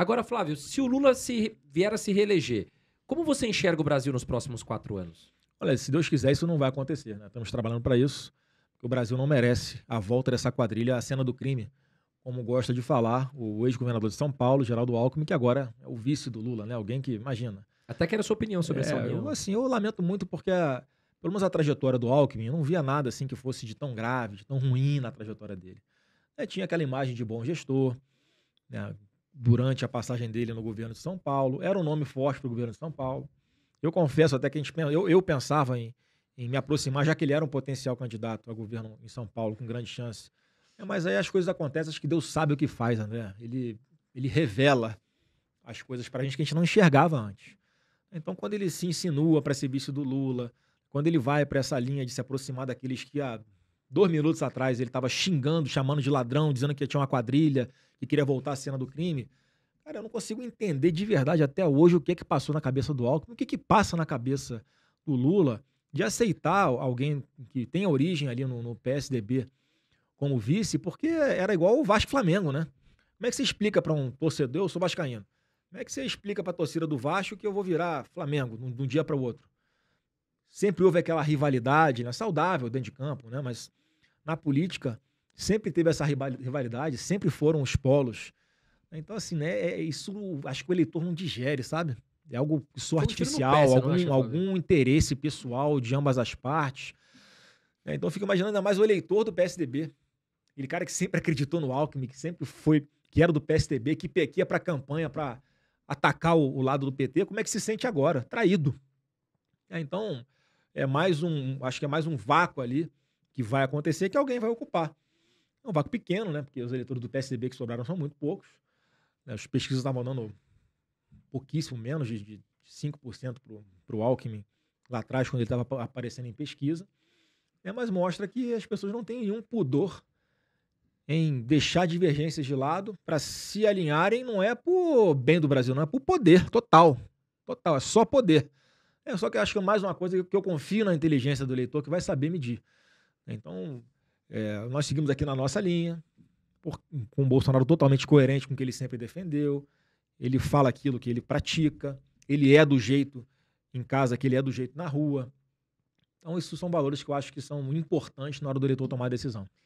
Agora, Flávio, se o Lula se vier a se reeleger, como você enxerga o Brasil nos próximos quatro anos? Olha, se Deus quiser, isso não vai acontecer. Né? Estamos trabalhando para isso. O Brasil não merece a volta dessa quadrilha, a cena do crime, como gosta de falar o ex-governador de São Paulo, Geraldo Alckmin, que agora é o vice do Lula, né? Alguém que, imagina. Até era a sua opinião sobre é, essa Eu, assim, eu lamento muito porque, ah, pelo menos a trajetória do Alckmin, eu não via nada assim que fosse de tão grave, de tão ruim na trajetória dele. É, tinha aquela imagem de bom gestor, né? durante a passagem dele no governo de São Paulo. Era um nome forte para o governo de São Paulo. Eu confesso até que a gente, eu, eu pensava em, em me aproximar, já que ele era um potencial candidato a governo em São Paulo, com grande chance. É, mas aí as coisas acontecem, acho que Deus sabe o que faz, André. Ele, ele revela as coisas para a gente que a gente não enxergava antes. Então, quando ele se insinua para ser vice do Lula, quando ele vai para essa linha de se aproximar daqueles que há ah, dois minutos atrás ele estava xingando, chamando de ladrão, dizendo que tinha uma quadrilha, que queria voltar à cena do crime. Cara, eu não consigo entender de verdade até hoje o que é que passou na cabeça do Alckmin, o que é que passa na cabeça do Lula de aceitar alguém que tem origem ali no, no PSDB como vice, porque era igual o Vasco Flamengo, né? Como é que você explica para um torcedor, eu sou vascaíno, como é que você explica para a torcida do Vasco que eu vou virar Flamengo de um dia para o outro? Sempre houve aquela rivalidade, né? saudável dentro de campo, né? mas na política sempre teve essa rivalidade, sempre foram os polos. Então, assim, né, é, é, isso acho que o eleitor não digere, sabe? É algo isso artificial, pé, algum, algum interesse pessoal de ambas as partes. É, então, eu fico imaginando ainda mais o eleitor do PSDB. Aquele cara que sempre acreditou no Alckmin, que sempre foi, que era do PSDB, que pequia para campanha para atacar o, o, lado do PT. Como é que se sente agora? Traído. É, então, é mais um, acho que é mais um vácuo ali que vai acontecer que alguém vai ocupar. É um vácuo pequeno, né? Porque os eleitores do PSDB que sobraram são muito poucos. Né? As pesquisas estavam dando pouquíssimo, menos de, de 5% para o Alckmin lá atrás, quando ele estava aparecendo em pesquisa. É, Mas mostra que as pessoas não têm nenhum pudor em deixar divergências de lado para se alinharem não é por bem do Brasil, não é por poder total. Total, é só poder. É só que eu acho que é mais uma coisa que eu confio na inteligência do eleitor que vai saber medir. Então, é, nós seguimos aqui na nossa linha, por, com o Bolsonaro totalmente coerente com o que ele sempre defendeu. Ele fala aquilo que ele pratica, ele é do jeito em casa que ele é do jeito na rua. Então, isso são valores que eu acho que são importantes na hora do eleitor tomar a decisão.